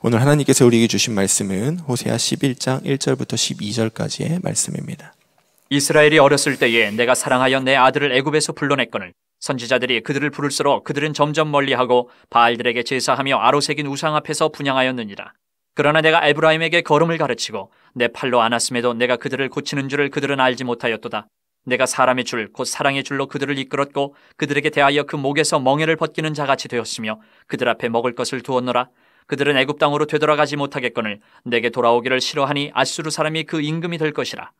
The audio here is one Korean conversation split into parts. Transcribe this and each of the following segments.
오늘 하나님께서 우리에게 주신 말씀은 호세아 11장 1절부터 12절까지의 말씀입니다. 이스라엘이 어렸을 때에 내가 사랑하여 내 아들을 애굽에서 불러냈거늘 선지자들이 그들을 부를수록 그들은 점점 멀리하고 바알들에게 제사하며 아로새긴 우상 앞에서 분양하였느니라. 그러나 내가 에브라임에게 걸음을 가르치고 내 팔로 안았음에도 내가 그들을 고치는 줄을 그들은 알지 못하였도다. 내가 사람의 줄, 곧 사랑의 줄로 그들을 이끌었고 그들에게 대하여 그 목에서 멍해를 벗기는 자같이 되었으며 그들 앞에 먹을 것을 두었노라. 그들은 애굽 땅으로 되돌아가지 못하겠거늘 내게 돌아오기를 싫어하니 아수르 사람이 그 임금이 될 것이라.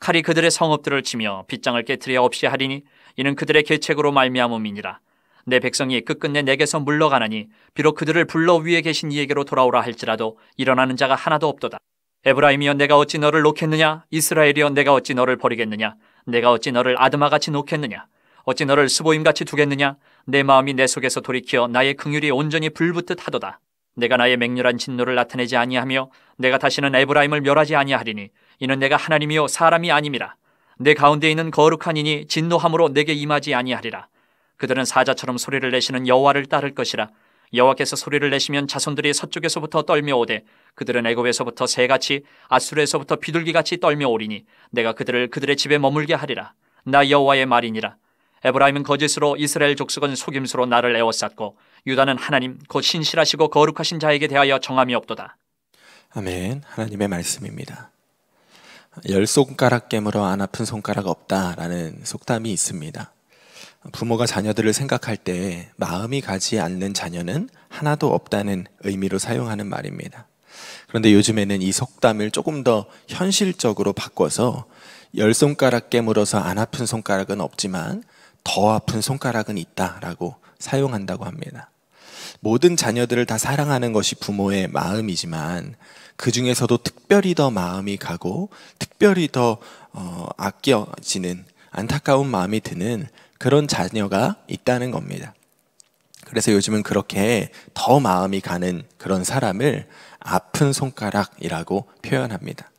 칼이 그들의 성읍들을 치며 빗장을 깨트려 없이 하리니 이는 그들의 계책으로 말미암음이니라. 내 백성이 끝끝내 내게서 물러가나니 비록 그들을 불러 위에 계신 이에게로 돌아오라 할지라도 일어나는 자가 하나도 없도다. 에브라임이여 내가 어찌 너를 놓겠느냐? 이스라엘이여 내가 어찌 너를 버리겠느냐? 내가 어찌 너를 아드마같이 놓겠느냐? 어찌 너를 스보임같이 두겠느냐? 내 마음이 내 속에서 돌이켜 나의 긍휼이 온전히 불붙듯 하도다. 내가 나의 맹렬한 진노를 나타내지 아니하며 내가 다시는 에브라임을 멸하지 아니하리니 이는 내가 하나님이요 사람이 아님이라 내 가운데 있는 거룩한 이니 진노함으로 내게 임하지 아니하리라 그들은 사자처럼 소리를 내시는 여호와를 따를 것이라 여호와께서 소리를 내시면 자손들이 서쪽에서부터 떨며 오되 그들은 애굽에서부터 새같이 아수르에서부터 비둘기같이 떨며 오리니 내가 그들을 그들의 집에 머물게 하리라 나 여호와의 말이니라 에브라임은 거짓으로 이스라엘 족속은 속임수로 나를 애워쌌고 유다는 하나님 곧 신실하시고 거룩하신 자에게 대하여 정함이 없도다. 아멘. 하나님의 말씀입니다. 열 손가락 깨물어 안 아픈 손가락 없다라는 속담이 있습니다. 부모가 자녀들을 생각할 때 마음이 가지 않는 자녀는 하나도 없다는 의미로 사용하는 말입니다. 그런데 요즘에는 이 속담을 조금 더 현실적으로 바꿔서 열 손가락 깨물어서 안 아픈 손가락은 없지만 더 아픈 손가락은 있다라고 사용한다고 합니다. 모든 자녀들을 다 사랑하는 것이 부모의 마음이지만 그 중에서도 특별히 더 마음이 가고 특별히 더 어, 아껴지는 안타까운 마음이 드는 그런 자녀가 있다는 겁니다. 그래서 요즘은 그렇게 더 마음이 가는 그런 사람을 아픈 손가락이라고 표현합니다.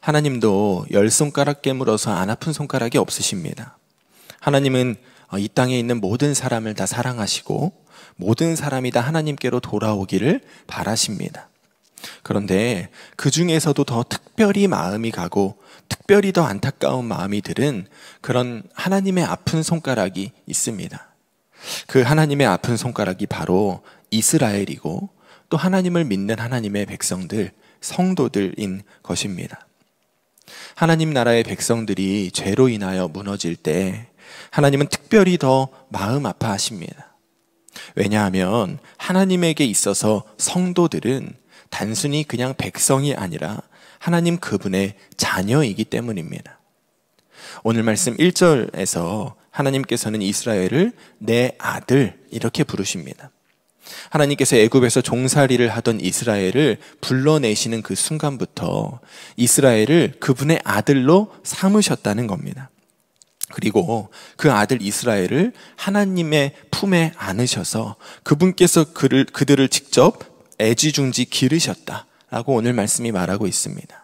하나님도 열 손가락 깨물어서 안 아픈 손가락이 없으십니다. 하나님은 어, 이 땅에 있는 모든 사람을 다 사랑하시고 모든 사람이 다 하나님께로 돌아오기를 바라십니다. 그런데 그 중에서도 더 특별히 마음이 가고 특별히 더 안타까운 마음이 들은 그런 하나님의 아픈 손가락이 있습니다. 그 하나님의 아픈 손가락이 바로 이스라엘이고 또 하나님을 믿는 하나님의 백성들, 성도들인 것입니다. 하나님 나라의 백성들이 죄로 인하여 무너질 때 하나님은 특별히 더 마음 아파하십니다. 왜냐하면 하나님에게 있어서 성도들은 단순히 그냥 백성이 아니라 하나님 그분의 자녀이기 때문입니다. 오늘 말씀 1절에서 하나님께서는 이스라엘을 내 아들 이렇게 부르십니다. 하나님께서 애굽에서 종살이를 하던 이스라엘을 불러내시는 그 순간부터 이스라엘을 그분의 아들로 삼으셨다는 겁니다. 그리고 그 아들 이스라엘을 하나님의 품에 안으셔서 그분께서 그를, 그들을 직접 애지중지 기르셨다라고 오늘 말씀이 말하고 있습니다.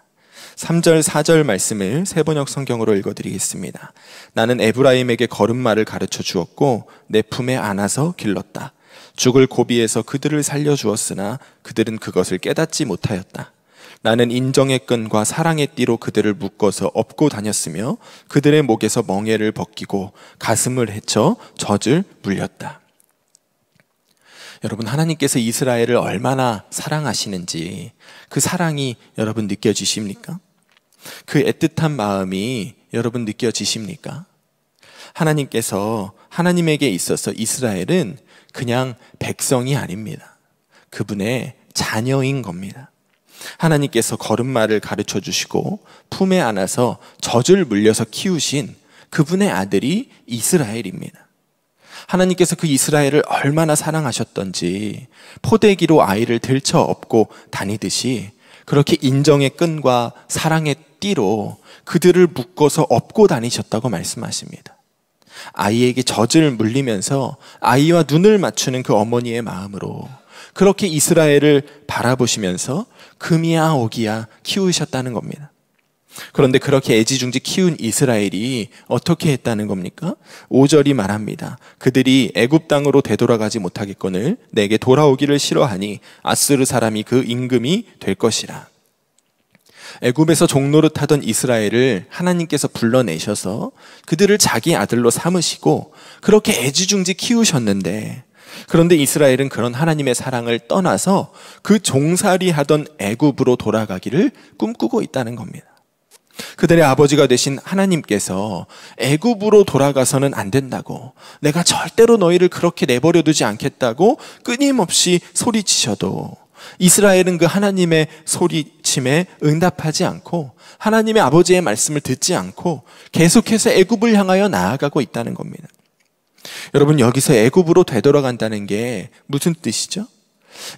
3절, 4절 말씀을 세번역 성경으로 읽어드리겠습니다. 나는 에브라임에게 걸음마를 가르쳐 주었고 내 품에 안아서 길렀다. 죽을 고비에서 그들을 살려 주었으나 그들은 그것을 깨닫지 못하였다. 나는 인정의 끈과 사랑의 띠로 그들을 묶어서 업고 다녔으며 그들의 목에서 멍에를 벗기고 가슴을 헤쳐 젖을 물렸다. 여러분 하나님께서 이스라엘을 얼마나 사랑하시는지 그 사랑이 여러분 느껴지십니까? 그 애틋한 마음이 여러분 느껴지십니까? 하나님께서 하나님에게 있어서 이스라엘은 그냥 백성이 아닙니다. 그분의 자녀인 겁니다. 하나님께서 걸음마를 가르쳐 주시고 품에 안아서 젖을 물려서 키우신 그분의 아들이 이스라엘입니다. 하나님께서 그 이스라엘을 얼마나 사랑하셨던지 포대기로 아이를 들쳐 업고 다니듯이 그렇게 인정의 끈과 사랑의 띠로 그들을 묶어서 업고 다니셨다고 말씀하십니다. 아이에게 젖을 물리면서 아이와 눈을 맞추는 그 어머니의 마음으로 그렇게 이스라엘을 바라보시면서 금이야 아, 오기야 아 키우셨다는 겁니다. 그런데 그렇게 애지중지 키운 이스라엘이 어떻게 했다는 겁니까? 5절이 말합니다. 그들이 애굽 땅으로 되돌아가지 못하겠거늘 내게 돌아오기를 싫어하니 아스르 사람이 그 임금이 될 것이라. 애굽에서 종노릇 하던 이스라엘을 하나님께서 불러내셔서 그들을 자기 아들로 삼으시고 그렇게 애지중지 키우셨는데 그런데 이스라엘은 그런 하나님의 사랑을 떠나서 그 종살이 하던 애굽으로 돌아가기를 꿈꾸고 있다는 겁니다. 그들의 아버지가 되신 하나님께서 애굽으로 돌아가서는 안 된다고 내가 절대로 너희를 그렇게 내버려 두지 않겠다고 끊임없이 소리치셔도 이스라엘은 그 하나님의 소리침에 응답하지 않고 하나님의 아버지의 말씀을 듣지 않고 계속해서 애굽을 향하여 나아가고 있다는 겁니다. 여러분 여기서 애굽으로 되돌아간다는 게 무슨 뜻이죠?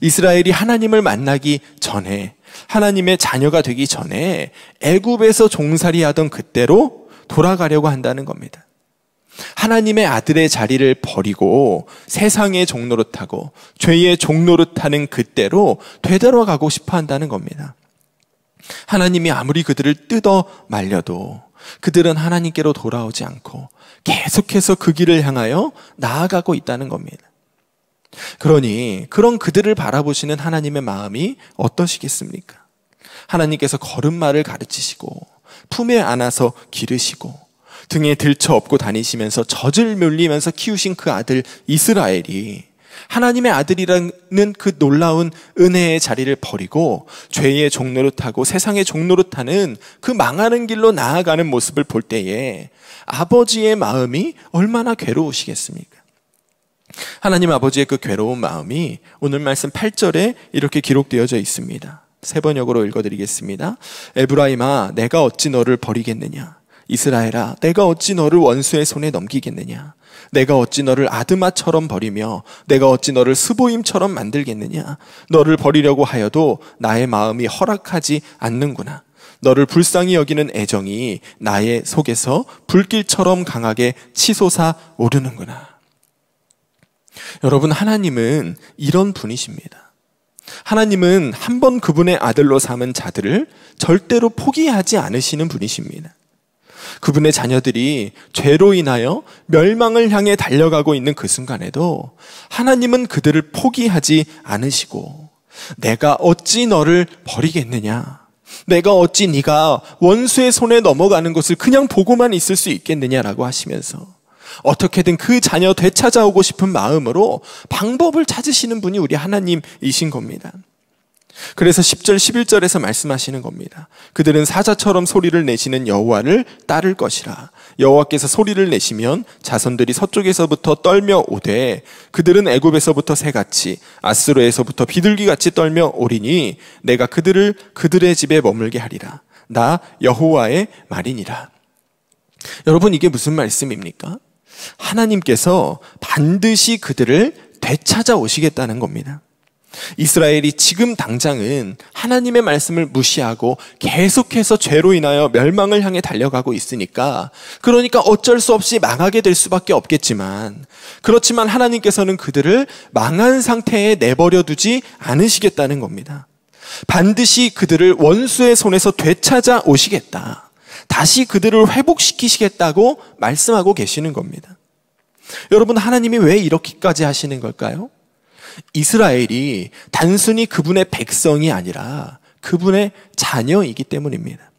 이스라엘이 하나님을 만나기 전에 하나님의 자녀가 되기 전에 애굽에서 종살이하던 그때로 돌아가려고 한다는 겁니다. 하나님의 아들의 자리를 버리고 세상의 종로를 타고 죄의 종로를 타는 그때로 되돌아가고 싶어 한다는 겁니다. 하나님이 아무리 그들을 뜯어 말려도 그들은 하나님께로 돌아오지 않고 계속해서 그 길을 향하여 나아가고 있다는 겁니다. 그러니 그런 그들을 바라보시는 하나님의 마음이 어떠시겠습니까? 하나님께서 걸음마를 가르치시고 품에 안아서 기르시고 등에 들쳐 업고 다니시면서 젖을 물리면서 키우신 그 아들 이스라엘이 하나님의 아들이라는 그 놀라운 은혜의 자리를 버리고 죄의 종노릇하고 세상의 종노릇하는그 망하는 길로 나아가는 모습을 볼 때에 아버지의 마음이 얼마나 괴로우시겠습니까? 하나님 아버지의 그 괴로운 마음이 오늘 말씀 8절에 이렇게 기록되어져 있습니다. 세 번역으로 읽어드리겠습니다. 에브라임아, 내가 어찌 너를 버리겠느냐? 이스라엘아, 내가 어찌 너를 원수의 손에 넘기겠느냐? 내가 어찌 너를 아드마처럼 버리며 내가 어찌 너를 스보임처럼 만들겠느냐? 너를 버리려고 하여도 나의 마음이 허락하지 않는구나. 너를 불쌍히 여기는 애정이 나의 속에서 불길처럼 강하게 치솟아 오르는구나. 여러분, 하나님은 이런 분이십니다. 하나님은 한 번 그분의 아들로 삼은 자들을 절대로 포기하지 않으시는 분이십니다. 그분의 자녀들이 죄로 인하여 멸망을 향해 달려가고 있는 그 순간에도 하나님은 그들을 포기하지 않으시고 내가 어찌 너를 버리겠느냐? 내가 어찌 네가 원수의 손에 넘어가는 것을 그냥 보고만 있을 수 있겠느냐라고 하시면서 어떻게든 그 자녀 되찾아오고 싶은 마음으로 방법을 찾으시는 분이 우리 하나님이신 겁니다. 그래서 10절 11절에서 말씀하시는 겁니다. 그들은 사자처럼 소리를 내시는 여호와를 따를 것이라. 여호와께서 소리를 내시면 자손들이 서쪽에서부터 떨며 오되 그들은 애굽에서부터 새같이 아스로에서부터 비둘기같이 떨며 오리니 내가 그들을 그들의 집에 머물게 하리라. 나 여호와의 말이니라. 여러분 이게 무슨 말씀입니까? 하나님께서 반드시 그들을 되찾아 오시겠다는 겁니다. 이스라엘이 지금 당장은 하나님의 말씀을 무시하고 계속해서 죄로 인하여 멸망을 향해 달려가고 있으니까 그러니까 어쩔 수 없이 망하게 될 수밖에 없겠지만 그렇지만 하나님께서는 그들을 망한 상태에 내버려 두지 않으시겠다는 겁니다. 반드시 그들을 원수의 손에서 되찾아 오시겠다. 다시 그들을 회복시키시겠다고 말씀하고 계시는 겁니다. 여러분 하나님이 왜 이렇게까지 하시는 걸까요? 이스라엘이 단순히 그분의 백성이 아니라 그분의 자녀이기 때문입니다.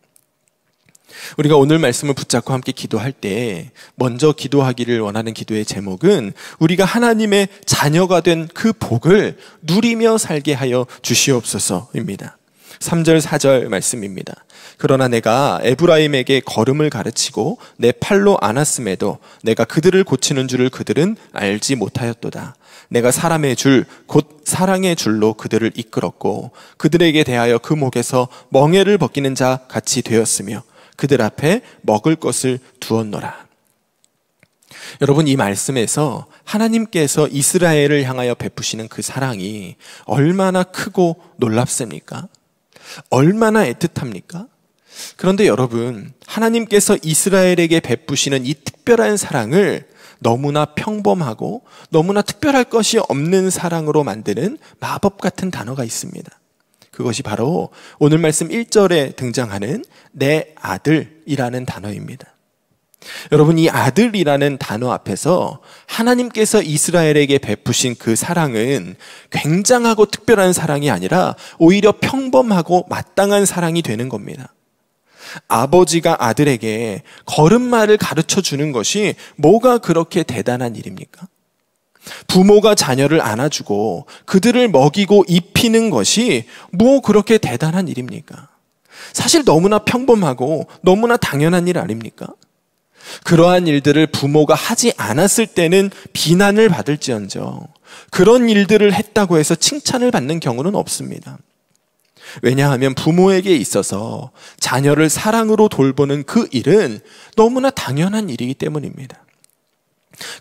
우리가 오늘 말씀을 붙잡고 함께 기도할 때 먼저 기도하기를 원하는 기도의 제목은 우리가 하나님의 자녀가 된 그 복을 누리며 살게 하여 주시옵소서입니다. 3절 4절 말씀입니다. 그러나 내가 에브라임에게 걸음을 가르치고 내 팔로 안았음에도 내가 그들을 고치는 줄을 그들은 알지 못하였도다. 내가 사람의 줄 곧 사랑의 줄로 그들을 이끌었고 그들에게 대하여 그 목에서 멍에를 벗기는 자 같이 되었으며 그들 앞에 먹을 것을 두었노라. 여러분 이 말씀에서 하나님께서 이스라엘을 향하여 베푸시는 그 사랑이 얼마나 크고 놀랍습니까? 얼마나 애틋합니까? 그런데 여러분, 하나님께서 이스라엘에게 베푸시는 이 특별한 사랑을 너무나 평범하고 너무나 특별할 것이 없는 사랑으로 만드는 마법 같은 단어가 있습니다. 그것이 바로 오늘 말씀 1절에 등장하는 내 아들이라는 단어입니다. 여러분 이 아들이라는 단어 앞에서 하나님께서 이스라엘에게 베푸신 그 사랑은 굉장하고 특별한 사랑이 아니라 오히려 평범하고 마땅한 사랑이 되는 겁니다. 아버지가 아들에게 걸음마를 가르쳐 주는 것이 뭐가 그렇게 대단한 일입니까? 부모가 자녀를 안아주고 그들을 먹이고 입히는 것이 뭐 그렇게 대단한 일입니까? 사실 너무나 평범하고 너무나 당연한 일 아닙니까? 그러한 일들을 부모가 하지 않았을 때는 비난을 받을지언정 그런 일들을 했다고 해서 칭찬을 받는 경우는 없습니다. 왜냐하면 부모에게 있어서 자녀를 사랑으로 돌보는 그 일은 너무나 당연한 일이기 때문입니다.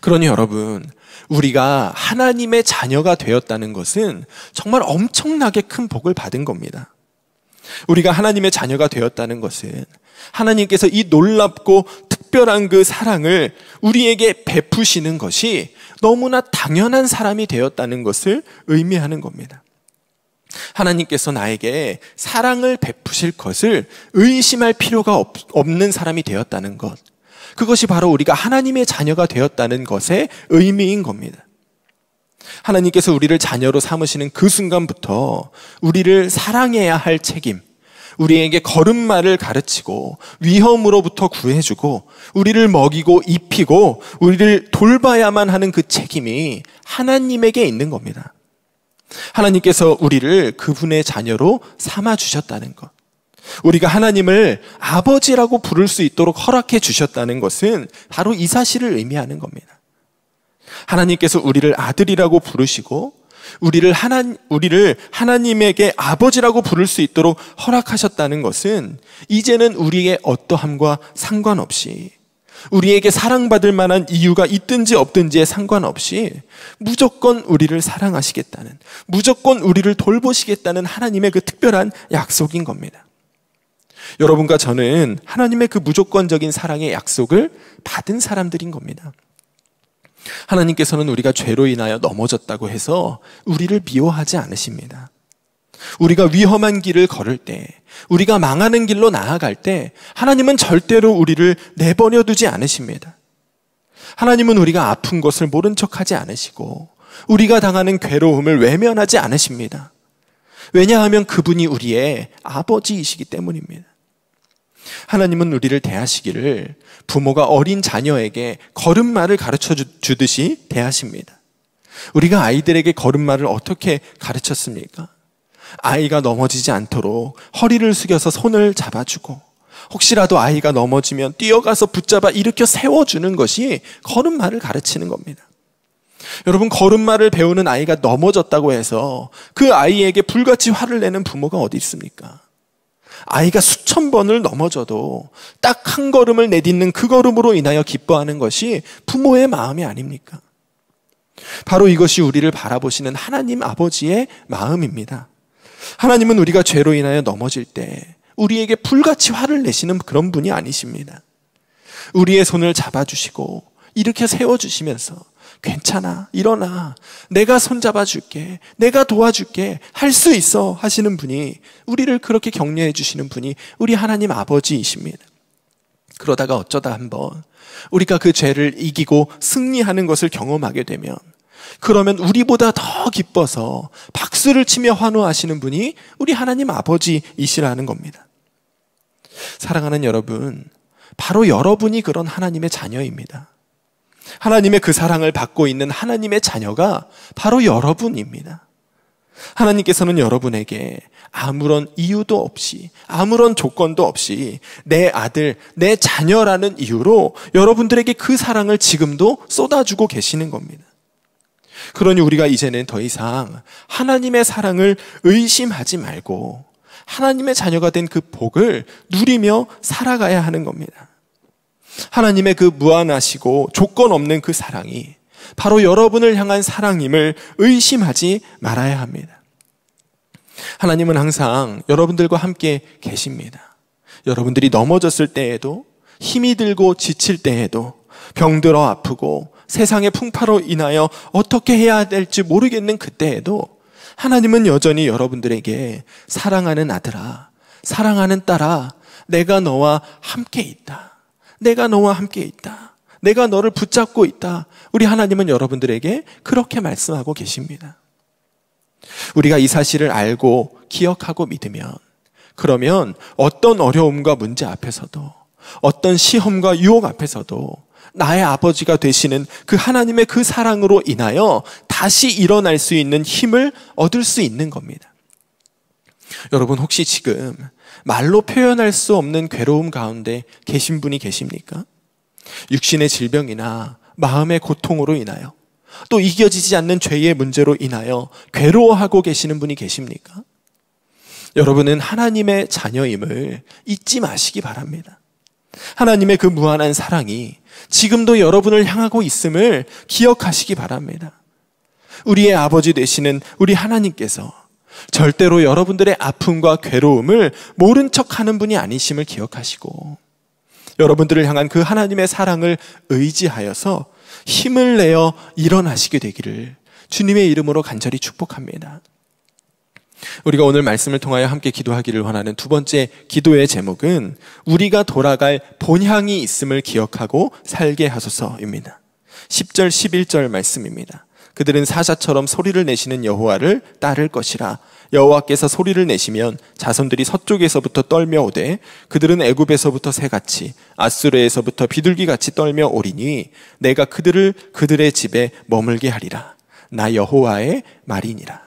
그러니 여러분, 우리가 하나님의 자녀가 되었다는 것은 정말 엄청나게 큰 복을 받은 겁니다. 우리가 하나님의 자녀가 되었다는 것은 하나님께서 이 놀랍고 특별한 그 사랑을 우리에게 베푸시는 것이 너무나 당연한 사람이 되었다는 것을 의미하는 겁니다. 하나님께서 나에게 사랑을 베푸실 것을 의심할 필요가 없, 없는 사람이 되었다는 것. 그것이 바로 우리가 하나님의 자녀가 되었다는 것의 의미인 겁니다. 하나님께서 우리를 자녀로 삼으시는 그 순간부터 우리를 사랑해야 할 책임, 우리에게 걸음마를 가르치고 위험으로부터 구해주고 우리를 먹이고 입히고 우리를 돌봐야만 하는 그 책임이 하나님에게 있는 겁니다. 하나님께서 우리를 그분의 자녀로 삼아 주셨다는 것. 우리가 하나님을 아버지라고 부를 수 있도록 허락해 주셨다는 것은 바로 이 사실을 의미하는 겁니다. 하나님께서 우리를 아들이라고 부르시고 우리를 하나 우리를 하나님에게 아버지라고 부를 수 있도록 허락하셨다는 것은 이제는 우리의 어떠함과 상관없이 우리에게 사랑받을 만한 이유가 있든지 없든지에 상관없이 무조건 우리를 사랑하시겠다는, 무조건 우리를 돌보시겠다는 하나님의 그 특별한 약속인 겁니다. 여러분과 저는 하나님의 그 무조건적인 사랑의 약속을 받은 사람들인 겁니다. 하나님께서는 우리가 죄로 인하여 넘어졌다고 해서 우리를 미워하지 않으십니다. 우리가 위험한 길을 걸을 때, 우리가 망하는 길로 나아갈 때, 하나님은 절대로 우리를 내버려 두지 않으십니다. 하나님은 우리가 아픈 것을 모른 척 하지 않으시고, 우리가 당하는 괴로움을 외면하지 않으십니다. 왜냐하면 그분이 우리의 아버지이시기 때문입니다. 하나님은 우리를 대하시기를 부모가 어린 자녀에게 걸음마를 가르쳐 주듯이 대하십니다. 우리가 아이들에게 걸음마를 어떻게 가르쳤습니까? 아이가 넘어지지 않도록 허리를 숙여서 손을 잡아주고 혹시라도 아이가 넘어지면 뛰어가서 붙잡아 일으켜 세워주는 것이 걸음마를 가르치는 겁니다. 여러분, 걸음마를 배우는 아이가 넘어졌다고 해서 그 아이에게 불같이 화를 내는 부모가 어디 있습니까? 아이가 수천 번을 넘어져도 딱 한 걸음을 내딛는 그 걸음으로 인하여 기뻐하는 것이 부모의 마음이 아닙니까? 바로 이것이 우리를 바라보시는 하나님 아버지의 마음입니다. 하나님은 우리가 죄로 인하여 넘어질 때 우리에게 불같이 화를 내시는 그런 분이 아니십니다. 우리의 손을 잡아주시고 이렇게 세워주시면서 괜찮아. 일어나. 내가 손잡아 줄게. 내가 도와줄게. 할 수 있어. 하시는 분이, 우리를 그렇게 격려해 주시는 분이 우리 하나님 아버지이십니다. 그러다가 어쩌다 한번 우리가 그 죄를 이기고 승리하는 것을 경험하게 되면 그러면 우리보다 더 기뻐서 박수를 치며 환호하시는 분이 우리 하나님 아버지이시라는 겁니다. 사랑하는 여러분, 바로 여러분이 그런 하나님의 자녀입니다. 하나님의 그 사랑을 받고 있는 하나님의 자녀가 바로 여러분입니다. 하나님께서는 여러분에게 아무런 이유도 없이, 아무런 조건도 없이 내 아들, 내 자녀라는 이유로 여러분들에게 그 사랑을 지금도 쏟아주고 계시는 겁니다. 그러니 우리가 이제는 더 이상 하나님의 사랑을 의심하지 말고 하나님의 자녀가 된 그 복을 누리며 살아가야 하는 겁니다. 하나님의 그 무한하시고 조건 없는 그 사랑이 바로 여러분을 향한 사랑임을 의심하지 말아야 합니다. 하나님은 항상 여러분들과 함께 계십니다. 여러분들이 넘어졌을 때에도 힘이 들고 지칠 때에도 병들어 아프고 세상의 풍파로 인하여 어떻게 해야 될지 모르겠는 그때에도 하나님은 여전히 여러분들에게 사랑하는 아들아, 사랑하는 딸아, 내가 너와 함께 있다. 내가 너와 함께 있다. 내가 너를 붙잡고 있다. 우리 하나님은 여러분들에게 그렇게 말씀하고 계십니다. 우리가 이 사실을 알고 기억하고 믿으면 그러면 어떤 어려움과 문제 앞에서도 어떤 시험과 유혹 앞에서도 나의 아버지가 되시는 그 하나님의 그 사랑으로 인하여 다시 일어날 수 있는 힘을 얻을 수 있는 겁니다. 여러분 혹시 지금 말로 표현할 수 없는 괴로움 가운데 계신 분이 계십니까? 육신의 질병이나 마음의 고통으로 인하여 또 이겨지지 않는 죄의 문제로 인하여 괴로워하고 계시는 분이 계십니까? 여러분은 하나님의 자녀임을 잊지 마시기 바랍니다. 하나님의 그 무한한 사랑이 지금도 여러분을 향하고 있음을 기억하시기 바랍니다. 우리의 아버지 되시는 우리 하나님께서 절대로 여러분들의 아픔과 괴로움을 모른 척 하는 분이 아니심을 기억하시고, 여러분들을 향한 그 하나님의 사랑을 의지하여서 힘을 내어 일어나시게 되기를 주님의 이름으로 간절히 축복합니다. 우리가 오늘 말씀을 통하여 함께 기도하기를 원하는 두 번째 기도의 제목은 우리가 돌아갈 본향이 있음을 기억하고 살게 하소서입니다. 10절, 11절 말씀입니다. 그들은 사자처럼 소리를 내시는 여호와를 따를 것이라. 여호와께서 소리를 내시면 자손들이 서쪽에서부터 떨며 오되 그들은 애굽에서부터 새같이 아수르에서부터 비둘기같이 떨며 오리니 내가 그들을 그들의 집에 머물게 하리라. 나 여호와의 말이니라.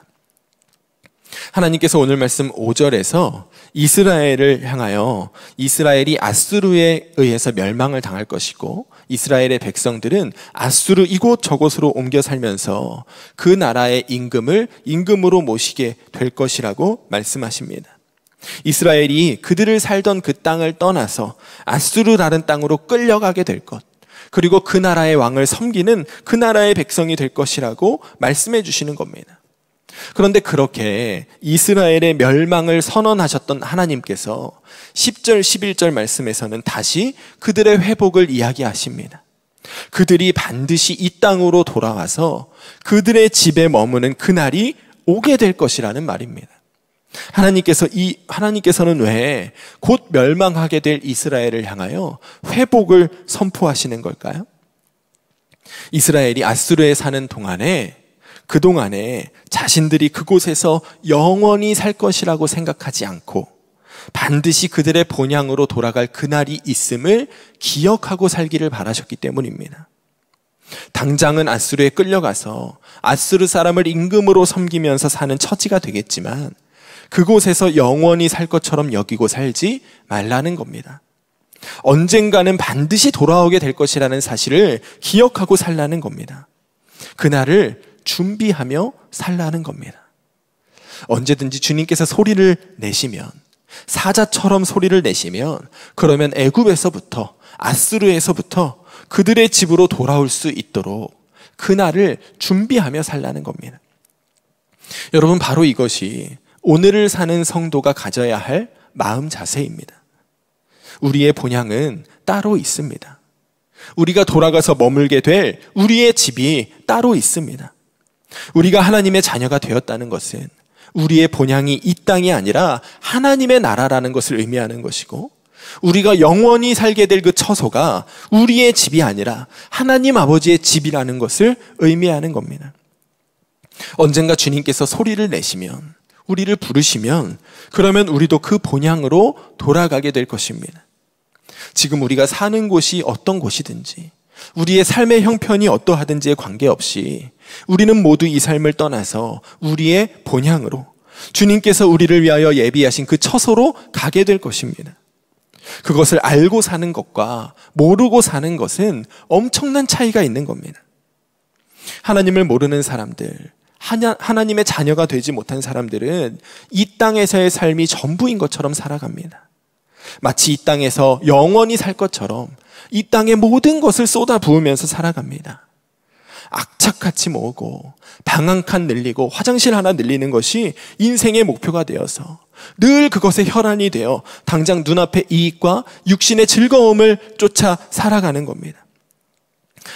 하나님께서 오늘 말씀 5절에서 이스라엘을 향하여 이스라엘이 아수르에 의해서 멸망을 당할 것이고 이스라엘의 백성들은 아수르 이곳 저곳으로 옮겨 살면서 그 나라의 임금을 임금으로 모시게 될 것이라고 말씀하십니다. 이스라엘이 그들을 살던 그 땅을 떠나서 아수르라는 땅으로 끌려가게 될 것. 그리고 그 나라의 왕을 섬기는 그 나라의 백성이 될 것이라고 말씀해 주시는 겁니다. 그런데 그렇게 이스라엘의 멸망을 선언하셨던 하나님께서 10절, 11절 말씀에서는 다시 그들의 회복을 이야기하십니다. 그들이 반드시 이 땅으로 돌아와서 그들의 집에 머무는 그날이 오게 될 것이라는 말입니다. 하나님께서 이 하나님께서는 왜 곧 멸망하게 될 이스라엘을 향하여 회복을 선포하시는 걸까요? 이스라엘이 아수르에 사는 동안에 그동안에 자신들이 그곳에서 영원히 살 것이라고 생각하지 않고 반드시 그들의 본향으로 돌아갈 그날이 있음을 기억하고 살기를 바라셨기 때문입니다. 당장은 아스루에 끌려가서 아스루 사람을 임금으로 섬기면서 사는 처지가 되겠지만 그곳에서 영원히 살 것처럼 여기고 살지 말라는 겁니다. 언젠가는 반드시 돌아오게 될 것이라는 사실을 기억하고 살라는 겁니다. 그날을 준비하며 살라는 겁니다. 언제든지 주님께서 소리를 내시면 사자처럼 소리를 내시면 그러면 애굽에서부터 아스르에서부터 그들의 집으로 돌아올 수 있도록 그날을 준비하며 살라는 겁니다. 여러분 바로 이것이 오늘을 사는 성도가 가져야 할 마음 자세입니다. 우리의 본향은 따로 있습니다. 우리가 돌아가서 머물게 될 우리의 집이 따로 있습니다. 우리가 하나님의 자녀가 되었다는 것은 우리의 본향이 이 땅이 아니라 하나님의 나라라는 것을 의미하는 것이고 우리가 영원히 살게 될 그 처소가 우리의 집이 아니라 하나님 아버지의 집이라는 것을 의미하는 겁니다. 언젠가 주님께서 소리를 내시면 우리를 부르시면 그러면 우리도 그 본향으로 돌아가게 될 것입니다. 지금 우리가 사는 곳이 어떤 곳이든지 우리의 삶의 형편이 어떠하든지에 관계없이 우리는 모두 이 삶을 떠나서 우리의 본향으로 주님께서 우리를 위하여 예비하신 그 처소로 가게 될 것입니다. 그것을 알고 사는 것과 모르고 사는 것은 엄청난 차이가 있는 겁니다. 하나님을 모르는 사람들, 하나님의 자녀가 되지 못한 사람들은 이 땅에서의 삶이 전부인 것처럼 살아갑니다. 마치 이 땅에서 영원히 살 것처럼 이 땅의 모든 것을 쏟아 부으면서 살아갑니다. 악착같이 모으고 방한칸 늘리고 화장실 하나 늘리는 것이 인생의 목표가 되어서 늘 그것에 혈안이 되어 당장 눈앞의 이익과 육신의 즐거움을 쫓아 살아가는 겁니다.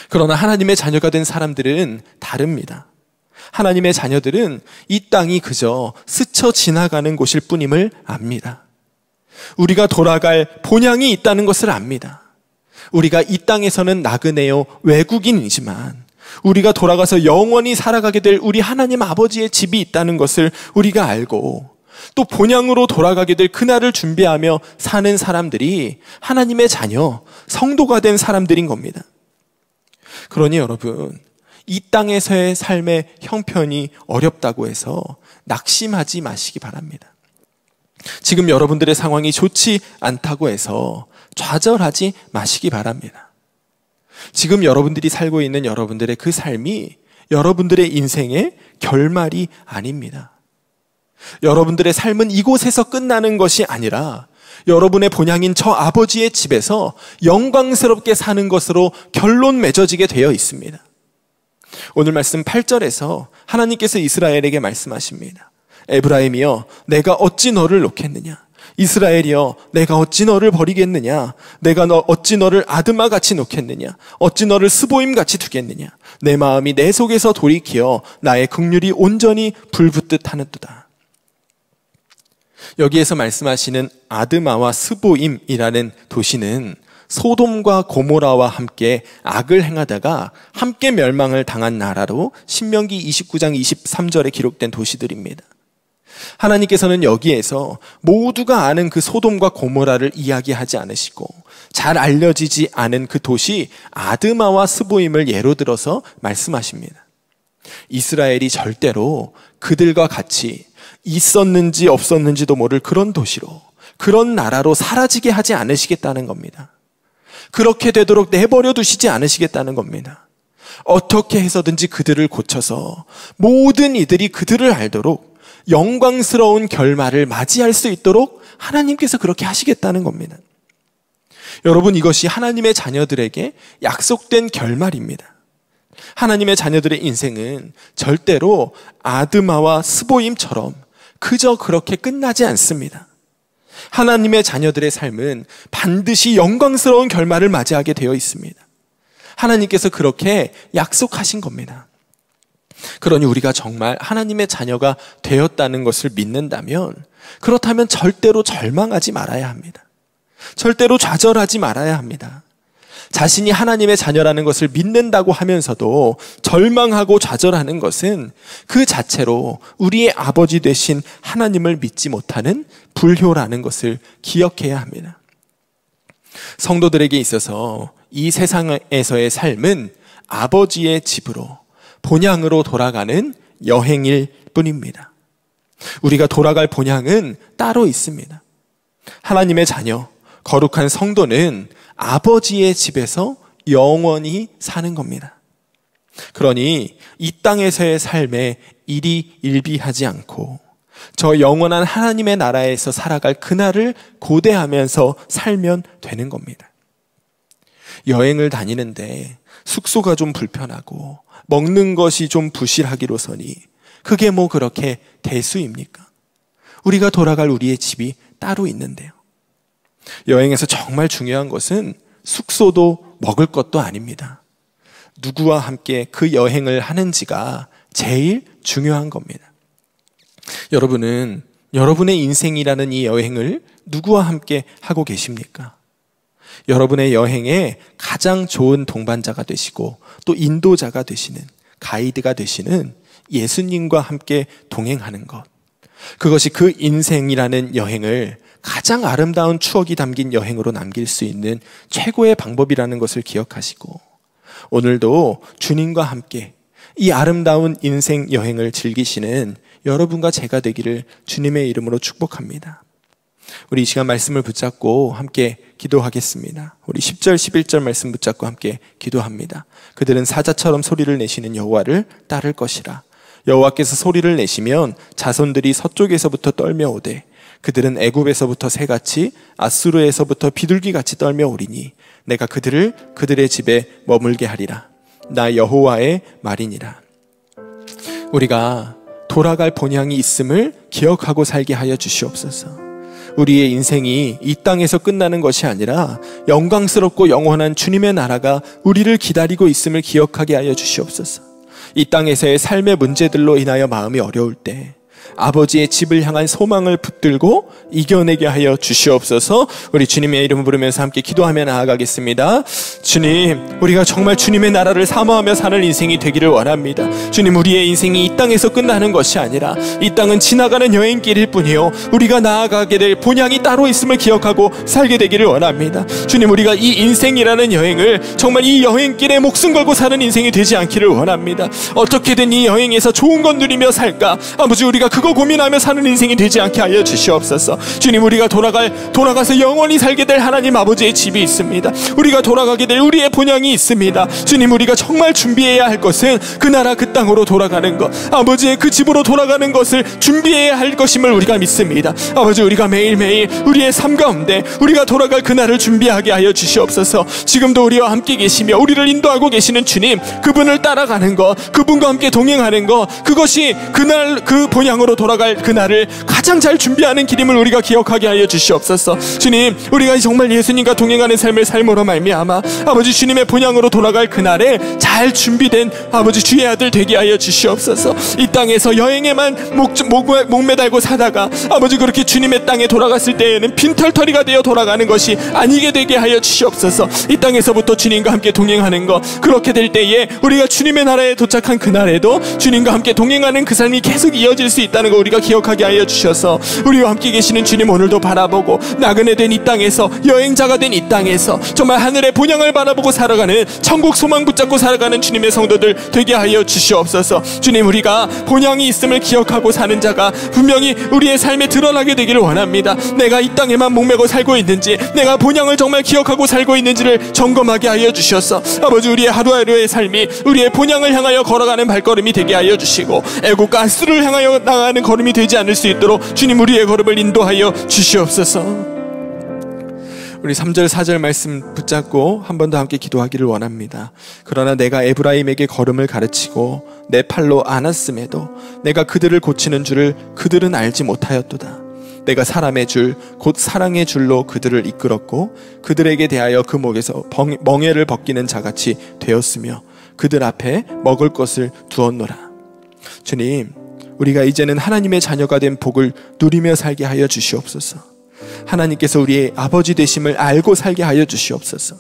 그러나 하나님의 자녀가 된 사람들은 다릅니다. 하나님의 자녀들은 이 땅이 그저 스쳐 지나가는 곳일 뿐임을 압니다. 우리가 돌아갈 본향이 있다는 것을 압니다. 우리가 이 땅에서는 나그네요 외국인이지만 우리가 돌아가서 영원히 살아가게 될 우리 하나님 아버지의 집이 있다는 것을 우리가 알고 또 본향으로 돌아가게 될 그날을 준비하며 사는 사람들이 하나님의 자녀, 성도가 된 사람들인 겁니다. 그러니 여러분, 이 땅에서의 삶의 형편이 어렵다고 해서 낙심하지 마시기 바랍니다. 지금 여러분들의 상황이 좋지 않다고 해서 좌절하지 마시기 바랍니다. 지금 여러분들이 살고 있는 여러분들의 그 삶이 여러분들의 인생의 결말이 아닙니다. 여러분들의 삶은 이곳에서 끝나는 것이 아니라 여러분의 본향인 저 아버지의 집에서 영광스럽게 사는 것으로 결론 맺어지게 되어 있습니다. 오늘 말씀 8절에서 하나님께서 이스라엘에게 말씀하십니다. 에브라임이여, 내가 어찌 너를 놓겠느냐? 이스라엘이여 내가 어찌 너를 버리겠느냐 내가 너 어찌 너를 아드마 같이 놓겠느냐 어찌 너를 스보임 같이 두겠느냐 내 마음이 내 속에서 돌이키어 나의 극률이 온전히 불붙듯 하는도다 여기에서 말씀하시는 아드마와 스보임이라는 도시는 소돔과 고모라와 함께 악을 행하다가 함께 멸망을 당한 나라로 신명기 29장 23절에 기록된 도시들입니다. 하나님께서는 여기에서 모두가 아는 그 소돔과 고모라를 이야기하지 않으시고 잘 알려지지 않은 그 도시 아드마와 스보임을 예로 들어서 말씀하십니다. 이스라엘이 절대로 그들과 같이 있었는지 없었는지도 모를 그런 도시로 그런 나라로 사라지게 하지 않으시겠다는 겁니다. 그렇게 되도록 내버려 두시지 않으시겠다는 겁니다. 어떻게 해서든지 그들을 고쳐서 모든 이들이 그들을 알도록 영광스러운 결말을 맞이할 수 있도록 하나님께서 그렇게 하시겠다는 겁니다. 여러분 이것이 하나님의 자녀들에게 약속된 결말입니다. 하나님의 자녀들의 인생은 절대로 아드마와 스보임처럼 그저 그렇게 끝나지 않습니다. 하나님의 자녀들의 삶은 반드시 영광스러운 결말을 맞이하게 되어 있습니다. 하나님께서 그렇게 약속하신 겁니다. 그러니 우리가 정말 하나님의 자녀가 되었다는 것을 믿는다면 그렇다면 절대로 절망하지 말아야 합니다. 절대로 좌절하지 말아야 합니다. 자신이 하나님의 자녀라는 것을 믿는다고 하면서도 절망하고 좌절하는 것은 그 자체로 우리의 아버지 되신 하나님을 믿지 못하는 불효라는 것을 기억해야 합니다. 성도들에게 있어서 이 세상에서의 삶은 아버지의 집으로 본향으로 돌아가는 여행일 뿐입니다. 우리가 돌아갈 본향은 따로 있습니다. 하나님의 자녀, 거룩한 성도는 아버지의 집에서 영원히 사는 겁니다. 그러니 이 땅에서의 삶에 일이 일비하지 않고 저 영원한 하나님의 나라에서 살아갈 그날을 고대하면서 살면 되는 겁니다. 여행을 다니는데 숙소가 좀 불편하고 먹는 것이 좀 부실하기로서니 그게 뭐 그렇게 대수입니까? 우리가 돌아갈 우리의 집이 따로 있는데요. 여행에서 정말 중요한 것은 숙소도 먹을 것도 아닙니다. 누구와 함께 그 여행을 하는지가 제일 중요한 겁니다. 여러분은 여러분의 인생이라는 이 여행을 누구와 함께 하고 계십니까? 여러분의 여행에 가장 좋은 동반자가 되시고 또 인도자가 되시는 가이드가 되시는 예수님과 함께 동행하는 것. 그것이 그 인생이라는 여행을 가장 아름다운 추억이 담긴 여행으로 남길 수 있는 최고의 방법이라는 것을 기억하시고 오늘도 주님과 함께 이 아름다운 인생 여행을 즐기시는 여러분과 제가 되기를 주님의 이름으로 축복합니다. 우리 이 시간 말씀을 붙잡고 함께 기도하겠습니다. 우리 10절 11절 말씀 붙잡고 함께 기도합니다. 그들은 사자처럼 소리를 내시는 여호와를 따를 것이라. 여호와께서 소리를 내시면 자손들이 서쪽에서부터 떨며 오되 그들은 애굽에서부터 새같이 아수르에서부터 비둘기같이 떨며 오리니 내가 그들을 그들의 집에 머물게 하리라. 나 여호와의 말이니라. 우리가 돌아갈 본향이 있음을 기억하고 살게 하여 주시옵소서. 우리의 인생이 이 땅에서 끝나는 것이 아니라 영광스럽고 영원한 주님의 나라가 우리를 기다리고 있음을 기억하게 하여 주시옵소서. 이 땅에서의 삶의 문제들로 인하여 마음이 어려울 때 아버지의 집을 향한 소망을 붙들고 이겨내게 하여 주시옵소서. 우리 주님의 이름 을 부르면서 함께 기도하며 나아가겠습니다. 주님, 우리가 정말 주님의 나라를 사모하며 사는 인생이 되기를 원합니다. 주님, 우리의 인생이 이 땅에서 끝나는 것이 아니라 이 땅은 지나가는 여행길일 뿐이요. 우리가 나아가게 될 본향이 따로 있음을 기억하고 살게 되기를 원합니다. 주님, 우리가 이 인생이라는 여행을 정말 이 여행길에 목숨 걸고 사는 인생이 되지 않기를 원합니다. 어떻게든 이 여행에서 좋은 건 누리며 살까? 아버지, 우리가 그거 고민하며 사는 인생이 되지 않게 하여 주시옵소서. 주님 우리가 돌아갈 돌아가서 영원히 살게 될 하나님 아버지의 집이 있습니다. 우리가 돌아가게 될 우리의 본향이 있습니다. 주님 우리가 정말 준비해야 할 것은 그 나라 그 땅으로 돌아가는 것, 아버지의 그 집으로 돌아가는 것을 준비해야 할 것임을 우리가 믿습니다. 아버지 우리가 매일매일 우리의 삶 가운데 우리가 돌아갈 그날을 준비하게 하여 주시옵소서. 지금도 우리와 함께 계시며 우리를 인도하고 계시는 주님, 그분을 따라가는 것, 그분과 함께 동행하는 것, 그것이 그날 그본향을 하으로 돌아갈 그날을 가장 잘 준비하는 길임을 우리가 기억하게 하여 주시옵소서. 주님, 우리가 정말 예수님과 동행하는 삶을 삶으로 말미암아 아버지 주님의 본향으로 돌아갈 그날에 잘 준비된 아버지 주의 아들 되게 하여 주시옵소서. 이 땅에서 여행에만 목, 목, 목매달고 사다가 아버지 그렇게 주님의 땅에 돌아갔을 때에는 빈털터리가 되어 돌아가는 것이 아니게 되게 하여 주시옵소서. 이 땅에서부터 주님과 함께 동행하는 것 그렇게 될 때에 우리가 주님의 나라에 도착한 그날에도 주님과 함께 동행하는 그 삶이 계속 이어질 수 있도록 있다는 거 우리가 기억하게 알려 주셔서 우리와 함께 계시는 주님 오늘도 바라보고 나그네 된 이 땅에서 여행자가 된 이 땅에서 정말 하늘의 본향을 바라보고 살아가는 천국 소망 붙잡고 살아가는 주님의 성도들 되게 하여 주시옵소서. 주님 우리가 본향이 있음을 기억하고 사는 자가 분명히 우리의 삶에 드러나게 되기를 원합니다. 내가 이 땅에만 목매고 살고 있는지 내가 본향을 정말 기억하고 살고 있는지를 점검하게 하여 주셔서 아버지 우리의 하루하루의 삶이 우리의 본향을 향하여 걸어가는 발걸음이 되게 하여 주시고 애국가 스를 향하여 나가 멸망하는 걸음이 되지 않을 수 있도록 주님 우리의 걸음을 인도하여 주시옵소서. 우리 3절 4절 말씀 붙잡고 한 번 더 함께 기도하기를 원합니다. 그러나 내가 에브라임에게 걸음을 가르치고 내 팔로 안았음에도 내가 그들을 고치는 줄을 그들은 알지 못하였도다. 내가 사람의 줄 곧 사랑의 줄로 그들을 이끌었고 그들에게 대하여 그 목에서 벙, 멍해를 벗기는 자같이 되었으며 그들 앞에 먹을 것을 두었노라. 주님 우리가 이제는 하나님의 자녀가 된 복을 누리며 살게 하여 주시옵소서. 하나님께서 우리의 아버지 되심을 알고 살게 하여 주시옵소서.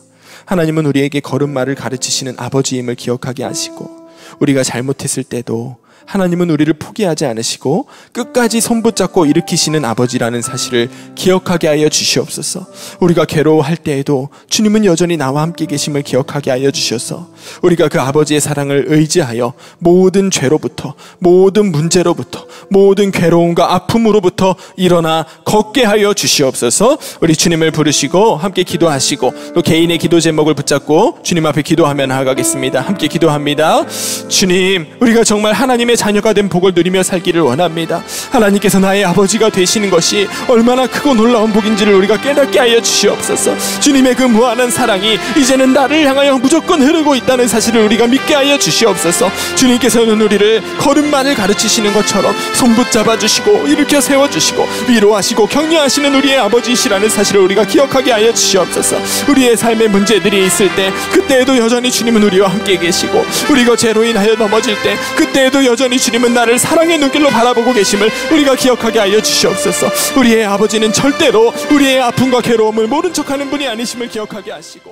하나님은 우리에게 걸음마를 가르치시는 아버지임을 기억하게 하시고 우리가 잘못했을 때도 하나님은 우리를 포기하지 않으시고 끝까지 손붙잡고 일으키시는 아버지라는 사실을 기억하게 하여 주시옵소서. 우리가 괴로워할 때에도 주님은 여전히 나와 함께 계심을 기억하게 하여 주셔서 우리가 그 아버지의 사랑을 의지하여 모든 죄로부터 모든 문제로부터 모든 괴로움과 아픔으로부터 일어나 걷게 하여 주시옵소서. 우리 주님을 부르시고 함께 기도하시고 또 개인의 기도 제목을 붙잡고 주님 앞에 기도하며 나아가겠습니다. 함께 기도합니다. 주님, 우리가 정말 하나님의 하나님의 자녀가 된 복을 누리며 살기를 원합니다. 하나님께서 나의 아버지가 되시는 것이 얼마나 크고 놀라운 복인지를 우리가 깨닫게 하여 주시옵소서. 주님의 그 무한한 사랑이 이제는 나를 향하여 무조건 흐르고 있다는 사실을 우리가 믿게 하여 주시옵소서. 주님께서는 우리를 걸음만을 가르치시는 것처럼 손 붙잡아 주시고 일으켜 세워 주시고 위로하시고 격려하시는 우리의 아버지시라는 사실을 우리가 기억하게 하여 주시옵소서. 우리의 삶의 문제들이 있을 때 그때에도 여전히 주님은 우리와 함께 계시고 우리가 죄로 인하여 넘어질 때 그때에도 여전히 여전히 주님은 나를 사랑의 눈길로 바라보고 계심을 우리가 기억하게 알려 주시옵소서. 우리의 아버지는 절대로 우리의 아픔과 괴로움을 모른 척하는 분이 아니심을 기억하게 하시고